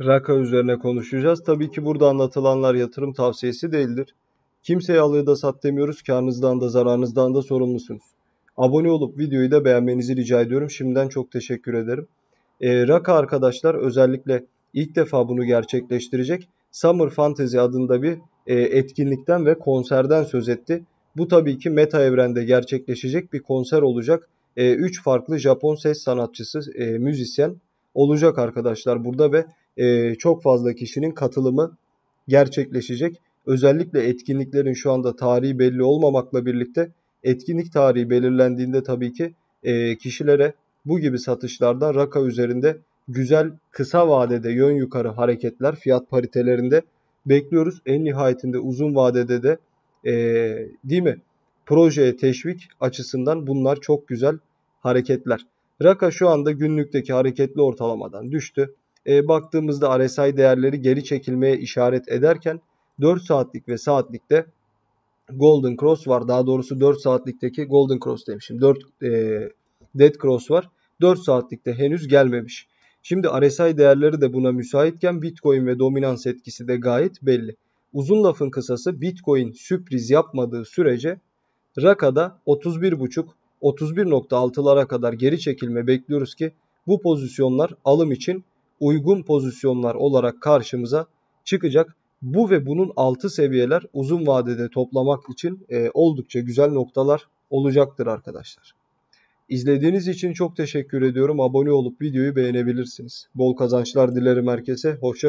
Raka üzerine konuşacağız. Tabii ki burada anlatılanlar yatırım tavsiyesi değildir. Kimseye alığı da sat demiyoruz. Karnınızdan da zararınızdan da sorumlusunuz. Abone olup videoyu da beğenmenizi rica ediyorum. Şimdiden çok teşekkür ederim. E, Raka arkadaşlar özellikle ilk defa bunu gerçekleştirecek Summer Fantasy adında bir e, etkinlikten ve konserden söz etti. Bu tabii ki meta evrende gerçekleşecek bir konser olacak. 3 e, ee, farklı Japon ses sanatçısı, e, müzisyen olacak arkadaşlar burada ve e, çok fazla kişinin katılımı gerçekleşecek. Özellikle etkinliklerin şu anda tarihi belli olmamakla birlikte etkinlik tarihi belirlendiğinde tabii ki e, kişilere bu gibi satışlarda raka üzerinde güzel kısa vadede yön yukarı hareketler fiyat paritelerinde bekliyoruz. En nihayetinde uzun vadede de e, değil mi? Projeye teşvik açısından bunlar çok güzel hareketler. Raka şu anda günlükteki hareketli ortalamadan düştü. E, baktığımızda RSI değerleri geri çekilmeye işaret ederken 4 saatlik ve saatlikte Golden Cross var. Daha doğrusu 4 saatlikteki Golden Cross demişim. 4 e, Dead Cross var. 4 saatlikte henüz gelmemiş. Şimdi RSI değerleri de buna müsaitken Bitcoin ve dominans etkisi de gayet belli. Uzun lafın kısası Bitcoin sürpriz yapmadığı sürece Raka'da 31.5 31.6'lara kadar geri çekilme bekliyoruz ki bu pozisyonlar alım için uygun pozisyonlar olarak karşımıza çıkacak. Bu ve bunun altı seviyeler uzun vadede toplamak için e, oldukça güzel noktalar olacaktır arkadaşlar. İzlediğiniz için çok teşekkür ediyorum. Abone olup videoyu beğenebilirsiniz. Bol kazançlar dilerim herkese. Hoşça